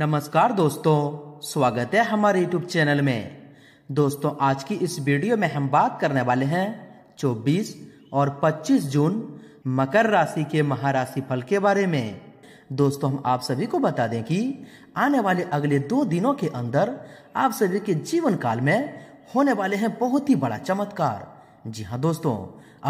नमस्कार दोस्तों स्वागत है हमारे यूट्यूब चैनल में दोस्तों आज की इस वीडियो में हम बात करने वाले हैं 24 और 25 जून मकर राशि के महाराशि फल के बारे में दोस्तों हम आप सभी को बता दें कि आने वाले अगले दो दिनों के अंदर आप सभी के जीवन काल में होने वाले हैं बहुत ही बड़ा चमत्कार जी हाँ दोस्तों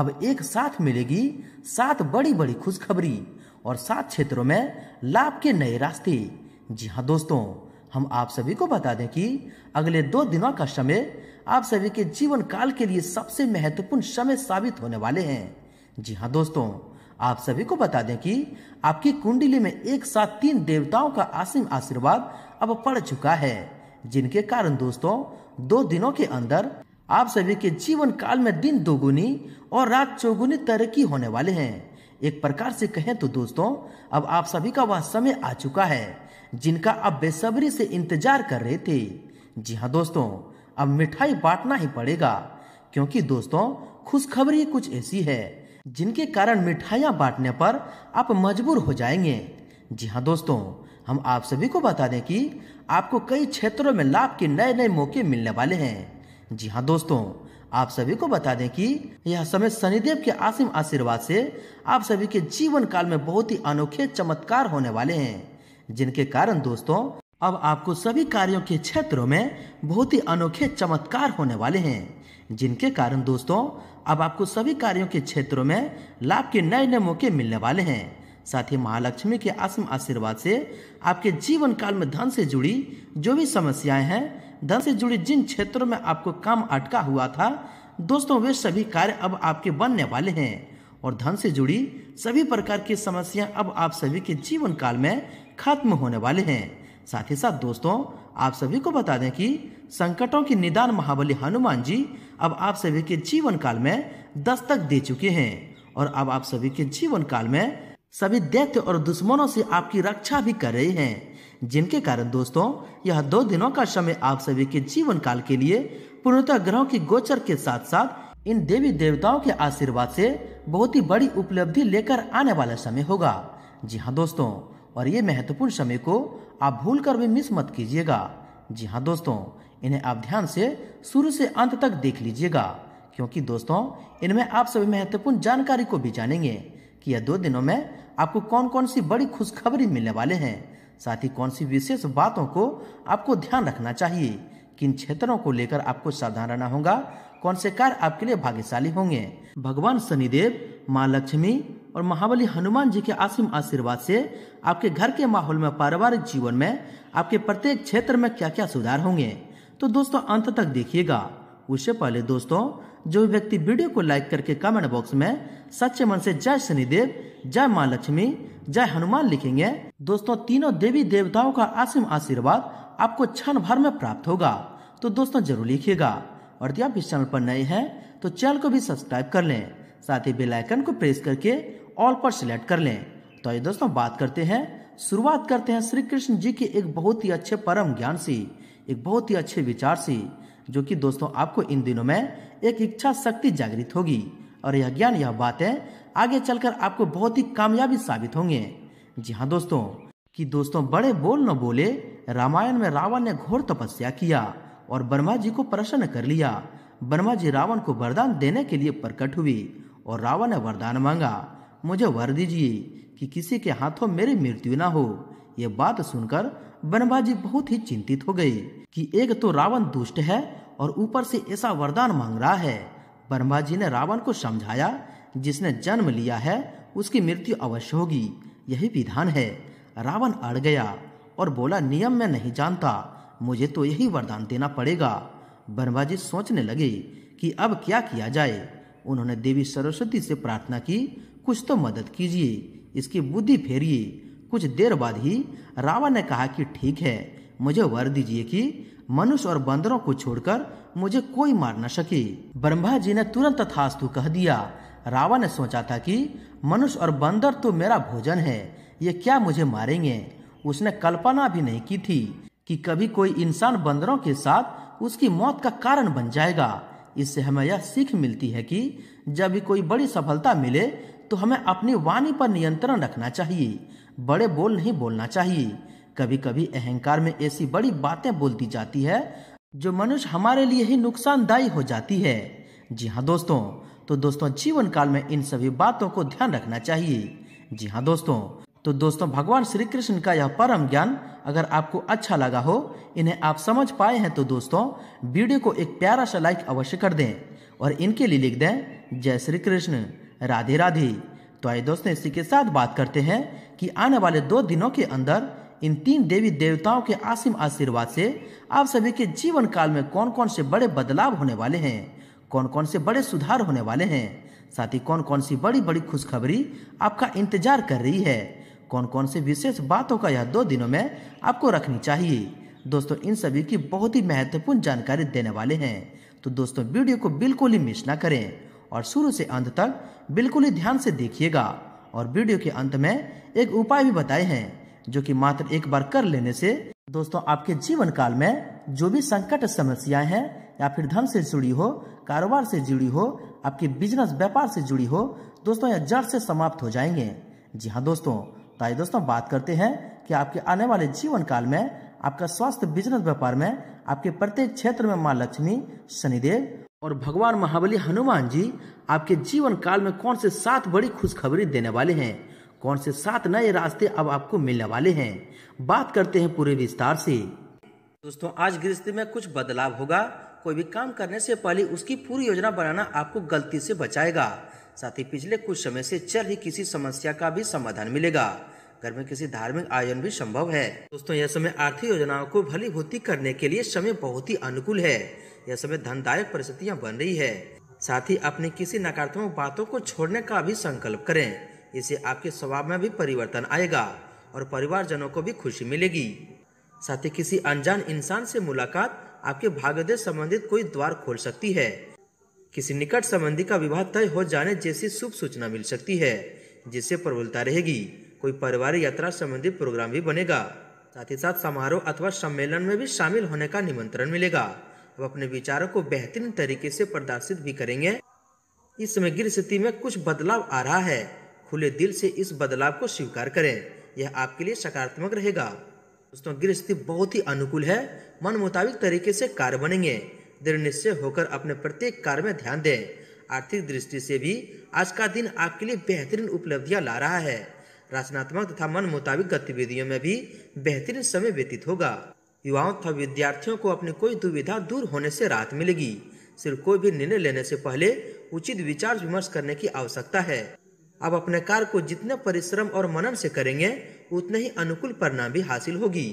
अब एक साथ मिलेगी सात बड़ी बड़ी खुशखबरी और सात क्षेत्रों में लाभ के नए रास्ते जी हाँ दोस्तों हम आप सभी को बता दें कि अगले दो दिनों का समय आप सभी के जीवन काल के लिए सबसे महत्वपूर्ण समय साबित होने वाले हैं जी हाँ दोस्तों आप सभी को बता दें कि आपकी कुंडली में एक साथ तीन देवताओं का आसिम आशीर्वाद अब पड़ चुका है जिनके कारण दोस्तों दो दिनों के अंदर आप सभी के जीवन काल में दिन दोगुनी और रात चौगुनी तरक्की होने वाले हैं एक प्रकार से कहें तो दोस्तों अब आप सभी का वह समय आ चुका है जिनका आप बेसब्री से इंतजार कर रहे थे जी हाँ दोस्तों अब मिठाई बांटना ही पड़ेगा क्योंकि दोस्तों खुशखबरी कुछ ऐसी है जिनके कारण मिठाइयाँ बांटने पर आप मजबूर हो जाएंगे जी हाँ दोस्तों हम आप सभी को बता दें कि आपको कई क्षेत्रों में लाभ के नए नए मौके मिलने वाले हैं जी हाँ दोस्तों आप सभी को बता दें कि यह समय शनिदेव के आसिम आशीर्वाद से आप सभी के जीवन काल में बहुत ही अनोखे चमत्कार होने वाले हैं जिनके कारण दोस्तों अब आपको सभी कार्यों के क्षेत्रों में बहुत ही अनोखे चमत्कार होने वाले हैं जिनके कारण दोस्तों अब आपको सभी कार्यों के क्षेत्रों में लाभ के नए नए मौके मिलने वाले हैं साथ ही महालक्ष्मी के आसम आशीर्वाद से आपके जीवन काल में धन से जुड़ी जो भी समस्याएं हैं धन से जुड़े जिन क्षेत्रों में आपको काम अटका हुआ था दोस्तों वे सभी कार्य अब आपके बनने वाले हैं और धन से जुड़ी सभी प्रकार की समस्याएं अब आप सभी के जीवन काल में खत्म होने वाले हैं साथ ही साथ दोस्तों आप सभी को बता दें कि संकटों के निदान महाबली हनुमान जी अब आप सभी के जीवन काल में दस्तक दे चुके हैं और अब आप सभी के जीवन काल में सभी दैत्य और दुश्मनों से आपकी रक्षा भी कर रहे हैं जिनके कारण दोस्तों यह दो दिनों का समय आप सभी के जीवन काल के लिए पूर्णतः ग्रहों की गोचर के साथ साथ इन देवी देवताओं के आशीर्वाद से बहुत ही बड़ी उपलब्धि लेकर आने वाला समय होगा जी हाँ दोस्तों और ये महत्वपूर्ण समय को आप भूल कर भी मिस मत कीजिएगा जी हाँ दोस्तों इन्हें आप ध्यान से शुरू से अंत तक देख लीजिएगा क्योंकि दोस्तों इनमें आप सभी महत्वपूर्ण जानकारी को भी जानेंगे कि यह दो दिनों में आपको कौन कौन सी बड़ी खुशखबरी मिलने वाले हैं साथ ही कौन सी विशेष बातों को आपको ध्यान रखना चाहिए किन क्षेत्रों को लेकर आपको सावधान रहना होगा कौन से कार्य आपके लिए भाग्यशाली होंगे भगवान शनिदेव माँ लक्ष्मी और महाबली हनुमान जी के आसिम आशीर्वाद से आपके घर के माहौल में पारिवारिक जीवन में आपके प्रत्येक क्षेत्र में क्या क्या सुधार होंगे तो दोस्तों अंत तक देखिएगा उससे पहले दोस्तों जो व्यक्ति वीडियो को लाइक करके कमेंट बॉक्स में सच्चे मन से जय शनिदेव जय माँ लक्ष्मी जय हनुमान लिखेंगे दोस्तों तीनों देवी देवताओं का असीम आशीर्वाद आपको क्षण भर में प्राप्त होगा तो दोस्तों जरूर लिखिएगा और यदि आप इस चैनल पर नए हैं तो चैनल को भी सब्सक्राइब कर लें साथ ही बेल आइकन को प्रेस करके ऑल पर सिलेक्ट कर लें तो ये दोस्तों बात करते हैं शुरुआत करते हैं श्री कृष्ण जी के एक बहुत ही अच्छे परम ज्ञान से एक बहुत ही अच्छे विचार से जो कि दोस्तों आपको इन दिनों में एक इच्छा शक्ति जागृत होगी और यह ज्ञान यह बातें आगे चलकर आपको बहुत ही कामयाबी साबित होंगे जी हाँ दोस्तों कि दोस्तों बड़े बोल न बोले रामायण में रावण ने घोर तपस्या किया और ब्रह्मा जी को प्रसन्न कर लिया ब्रह्मा जी रावण को वरदान देने के लिए प्रकट हुई और रावण ने वरदान मांगा मुझे वर दीजिए कि किसी के हाथों मेरी मृत्यु ना हो ये बात सुनकर ब्रह्मा जी बहुत ही चिंतित हो गए कि एक तो रावण दुष्ट है और ऊपर से ऐसा वरदान मांग रहा है ब्रह्मा जी ने रावण को समझाया जिसने जन्म लिया है उसकी मृत्यु अवश्य होगी यही विधान है रावण अड़ गया और बोला नियम मैं नहीं जानता मुझे तो यही वरदान देना पड़ेगा ब्रह्मा जी सोचने लगे कि अब क्या किया जाए उन्होंने देवी सरस्वती से प्रार्थना की कुछ तो मदद कीजिए इसकी बुद्धि फेरिए कुछ देर बाद ही रावण ने कहा कि ठीक है मुझे वर दीजिए कि मनुष्य और बंदरों को छोड़कर मुझे कोई मार न सकी ब्रह्मा जी ने तुरंत तथास्तु कह दिया रावण ने सोचा था कि मनुष्य और बंदर तो मेरा भोजन है ये क्या मुझे मारेंगे उसने कल्पना भी नहीं की थी कि कभी कोई इंसान बंदरों के साथ उसकी मौत का कारण बन जाएगा इससे हमें यह सीख मिलती है कि जब भी कोई बड़ी सफलता मिले तो हमें अपनी वाणी पर नियंत्रण रखना चाहिए बड़े बोल नहीं बोलना चाहिए कभी कभी अहंकार में ऐसी बड़ी बातें बोल दी जाती है जो मनुष्य हमारे लिए ही नुकसानदायी हो जाती है जी हाँ दोस्तों तो दोस्तों जीवन काल में इन सभी बातों को ध्यान रखना चाहिए जी हाँ दोस्तों तो दोस्तों भगवान श्री कृष्ण का यह परम ज्ञान अगर आपको अच्छा लगा हो इन्हें आप समझ पाए हैं तो दोस्तों वीडियो को एक प्यारा सा लाइक अवश्य कर दें और इनके लिए लिख दें जय श्री कृष्ण राधे राधे तो आइए दोस्तों इसी के साथ बात करते हैं कि आने वाले दो दिनों के अंदर इन तीन देवी देवताओं के आसिम आशीर्वाद से आप सभी के जीवन काल में कौन कौन से बड़े बदलाव होने वाले हैं कौन कौन से बड़े सुधार होने वाले हैं साथ ही कौन कौन सी बड़ी बड़ी खुशखबरी आपका इंतजार कर रही है कौन कौन से विशेष बातों का यह दो दिनों में आपको रखनी चाहिए दोस्तों इन सभी की बहुत ही महत्वपूर्ण जानकारी देने वाले हैं तो दोस्तों वीडियो को बिल्कुल ही मिस ना करें और शुरू से अंत तक बिल्कुल ही ध्यान से देखिएगा और वीडियो के अंत में एक उपाय भी बताए हैं जो कि मात्र एक बार कर लेने से दोस्तों आपके जीवन काल में जो भी संकट समस्याएं हैं या फिर धन से जुड़ी हो कारोबार से जुड़ी हो आपके बिजनेस व्यापार से जुड़ी हो दोस्तों यह जड़ से समाप्त हो जाएंगे जी हाँ दोस्तों तो आइए दोस्तों बात करते हैं कि आपके आने वाले जीवन काल में आपका स्वास्थ्य बिजनेस व्यापार में आपके प्रत्येक क्षेत्र में माँ लक्ष्मी शनिदेव और भगवान महाबली हनुमान जी आपके जीवन काल में कौन से सात बड़ी खुशखबरी देने वाले हैं कौन से सात नए रास्ते अब आपको मिलने वाले हैं बात करते हैं पूरे विस्तार से दोस्तों आज गृहस्थी में कुछ बदलाव होगा कोई भी काम करने से पहले उसकी पूरी योजना बनाना आपको गलती से बचाएगा साथ ही पिछले कुछ समय से चल रही किसी समस्या का भी समाधान मिलेगा घर में किसी धार्मिक आयोजन भी संभव है दोस्तों यह समय आर्थिक योजनाओं को भली भूति करने के लिए समय बहुत ही अनुकूल है यह समय धनदायक परिस्थितियाँ बन रही है साथ ही अपनी किसी नकारात्मक बातों को छोड़ने का भी संकल्प करें इससे आपके स्वभाव में भी परिवर्तन आएगा और परिवारजनों को भी खुशी मिलेगी साथ ही किसी अनजान इंसान से मुलाकात आपके भाग्य संबंधित कोई द्वार खोल सकती है किसी निकट संबंधी का विवाह तय हो जाने जैसी शुभ सूचना मिल सकती है जिससे प्रबलता रहेगी कोई परिवारिक यात्रा संबंधी प्रोग्राम भी बनेगा साथ ही साथ समारोह अथवा सम्मेलन में भी शामिल होने का निमंत्रण मिलेगा अब अपने विचारों को बेहतरीन तरीके से प्रदर्शित भी करेंगे इस समय गिर स्थिति में कुछ बदलाव आ रहा है खुले दिल से इस बदलाव को स्वीकार करें यह आपके लिए सकारात्मक रहेगा दोस्तों गृह स्थिति बहुत ही अनुकूल है मन मुताबिक तरीके से कार्य बनेंगे दृढ़ निश्चय होकर अपने प्रत्येक कार्य में ध्यान दें आर्थिक दृष्टि से भी आज का दिन आपके लिए बेहतरीन उपलब्धियां ला रहा है रचनात्मक तथा मन मुताबिक गतिविधियों में भी बेहतरीन समय व्यतीत होगा युवाओं तथा विद्यार्थियों को अपनी कोई दुविधा दूर होने से राहत मिलेगी सिर्फ कोई भी निर्णय लेने से पहले उचित विचार विमर्श करने की आवश्यकता है आप अपने कार्य को जितने परिश्रम और मनन से करेंगे उतने ही अनुकूल परिणाम भी हासिल होगी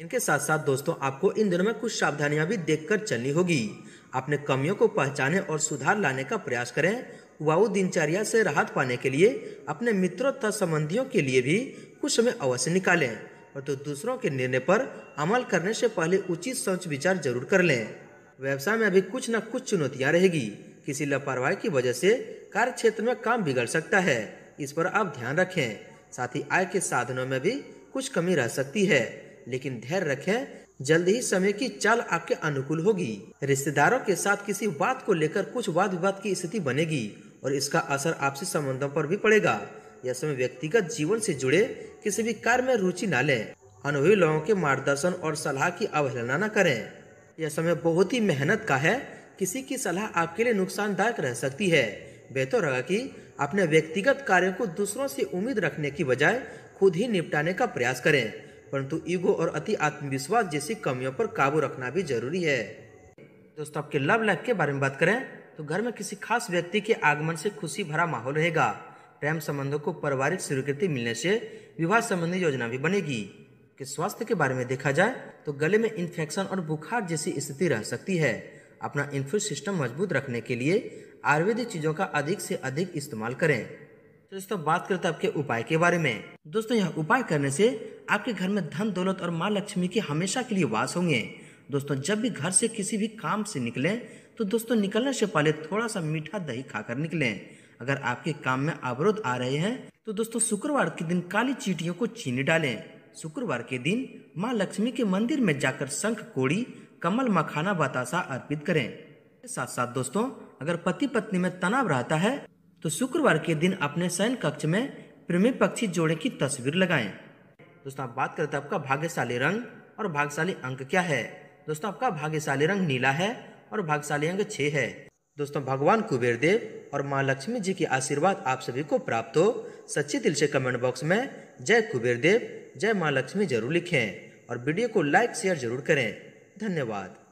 इनके साथ साथ दोस्तों आपको इन दिनों में कुछ सावधानियां भी देखकर चलनी होगी अपने कमियों को पहचाने और सुधार लाने का प्रयास करें वाऊ दिनचर्या से राहत पाने के लिए अपने मित्रों तथा संबंधियों के लिए भी कुछ समय अवश्य निकालें और तो दूसरों के निर्णय पर अमल करने से पहले उचित सोच विचार जरूर कर लें व्यवसाय में अभी कुछ न कुछ चुनौतियाँ रहेगी किसी लापरवाही की वजह से कार्य क्षेत्र में काम बिगड़ सकता है इस पर आप ध्यान रखें साथ ही आय के साधनों में भी कुछ कमी रह सकती है लेकिन धैर्य रखें जल्द ही समय की चाल आपके अनुकूल होगी रिश्तेदारों के साथ किसी बात को लेकर कुछ वाद विवाद की स्थिति बनेगी और इसका असर आपसी संबंधों पर भी पड़ेगा यह समय व्यक्तिगत जीवन से जुड़े किसी भी कार्य में रुचि न लें अनुभवी लोगों के मार्गदर्शन और सलाह की अवहेलना न करें यह समय बहुत ही मेहनत का है किसी की सलाह आपके लिए नुकसानदायक रह सकती है बेहतर होगा कि अपने व्यक्तिगत कार्यों को दूसरों से उम्मीद रखने की बजाय खुद ही निपटाने का प्रयास करें परंतु ईगो और अति आत्मविश्वास जैसी कमियों पर काबू रखना भी जरूरी है दोस्तों आपके लव लाइफ के बारे में बात करें तो घर में किसी खास व्यक्ति के आगमन से खुशी भरा माहौल रहेगा प्रेम संबंधों को पारिवारिक स्वीकृति मिलने से विवाह संबंधी योजना भी बनेगी स्वास्थ्य के बारे में देखा जाए तो गले में इन्फेक्शन और बुखार जैसी स्थिति रह सकती है अपना इन्फ्यूज सिस्टम मजबूत रखने के लिए आयुर्वेदिक चीज़ों का अधिक से अधिक इस्तेमाल करें तो दोस्तों बात करते हैं आपके उपाय के बारे में दोस्तों यह उपाय करने से आपके घर में धन दौलत और माँ लक्ष्मी के हमेशा के लिए वास होंगे दोस्तों जब भी घर से किसी भी काम से निकलें तो दोस्तों निकलने से पहले थोड़ा सा मीठा दही खाकर निकलें अगर आपके काम में अवरोध आ रहे हैं तो दोस्तों शुक्रवार के दिन काली चीटियों को चीनी डालें शुक्रवार के दिन माँ लक्ष्मी के मंदिर में जाकर शंख कोड़ी कमल मखाना बताशा अर्पित करें साथ साथ दोस्तों अगर पति पत्नी में तनाव रहता है तो शुक्रवार के दिन अपने शयन कक्ष में प्रेमी पक्षी जोड़े की तस्वीर लगाएं दोस्तों आप बात करते हैं तो आपका भाग्यशाली रंग और भाग्यशाली अंक क्या है दोस्तों आपका भाग्यशाली रंग नीला है और भाग्यशाली अंक छः है दोस्तों भगवान कुबेर देव और माँ लक्ष्मी जी के आशीर्वाद आप सभी को प्राप्त हो सच्चे दिल से कमेंट बॉक्स में जय कुबेर देव जय माँ लक्ष्मी जरूर लिखें और वीडियो को लाइक शेयर जरूर करें धन्यवाद